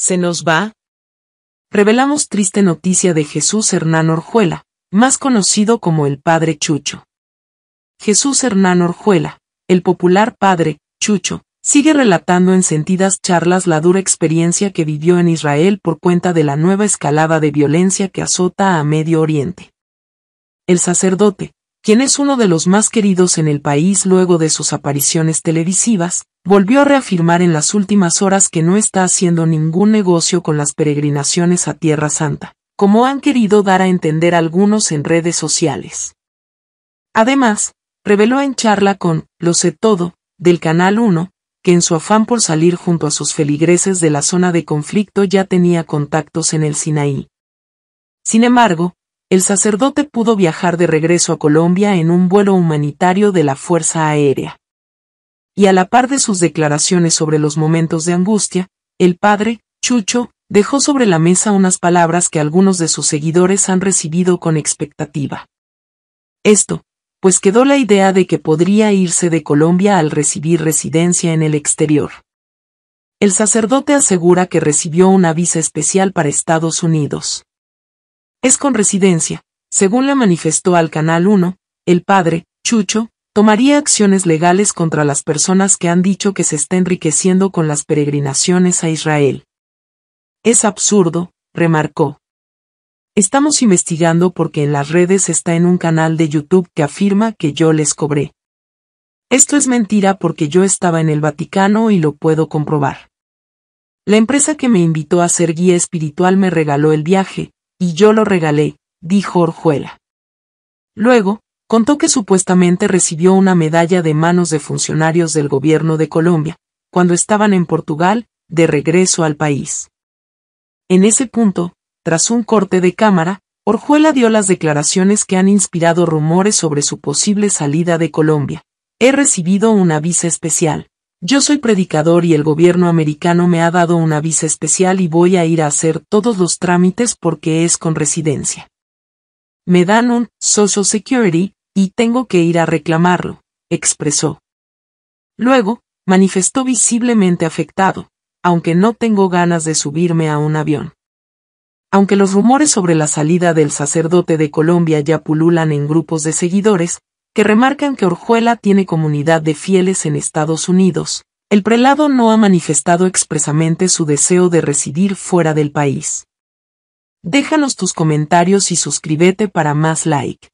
¿Se nos va? Revelamos triste noticia de Jesús Hernán Orjuela, más conocido como el Padre Chucho. Jesús Hernán Orjuela, el popular Padre Chucho, sigue relatando en sentidas charlas la dura experiencia que vivió en Israel por cuenta de la nueva escalada de violencia que azota a Medio Oriente. El sacerdote, quien es uno de los más queridos en el país luego de sus apariciones televisivas, volvió a reafirmar en las últimas horas que no está haciendo ningún negocio con las peregrinaciones a Tierra Santa, como han querido dar a entender algunos en redes sociales. Además, reveló en charla con Lo sé todo, del Canal 1, que en su afán por salir junto a sus feligreses de la zona de conflicto ya tenía contactos en el Sinaí. Sin embargo, el sacerdote pudo viajar de regreso a Colombia en un vuelo humanitario de la Fuerza Aérea y a la par de sus declaraciones sobre los momentos de angustia, el padre, Chucho, dejó sobre la mesa unas palabras que algunos de sus seguidores han recibido con expectativa. Esto, pues quedó la idea de que podría irse de Colombia al recibir residencia en el exterior. El sacerdote asegura que recibió una visa especial para Estados Unidos. Es con residencia, según la manifestó al Canal 1, el padre, Chucho, tomaría acciones legales contra las personas que han dicho que se está enriqueciendo con las peregrinaciones a Israel. Es absurdo, remarcó. Estamos investigando porque en las redes está en un canal de YouTube que afirma que yo les cobré. Esto es mentira porque yo estaba en el Vaticano y lo puedo comprobar. La empresa que me invitó a ser guía espiritual me regaló el viaje, y yo lo regalé, dijo Orjuela. Luego, contó que supuestamente recibió una medalla de manos de funcionarios del gobierno de Colombia, cuando estaban en Portugal, de regreso al país. En ese punto, tras un corte de cámara, Orjuela dio las declaraciones que han inspirado rumores sobre su posible salida de Colombia. He recibido una visa especial. Yo soy predicador y el gobierno americano me ha dado una visa especial y voy a ir a hacer todos los trámites porque es con residencia. Me dan un Social Security, y tengo que ir a reclamarlo, expresó. Luego, manifestó visiblemente afectado, aunque no tengo ganas de subirme a un avión. Aunque los rumores sobre la salida del sacerdote de Colombia ya pululan en grupos de seguidores, que remarcan que Orjuela tiene comunidad de fieles en Estados Unidos, el prelado no ha manifestado expresamente su deseo de residir fuera del país. Déjanos tus comentarios y suscríbete para más like.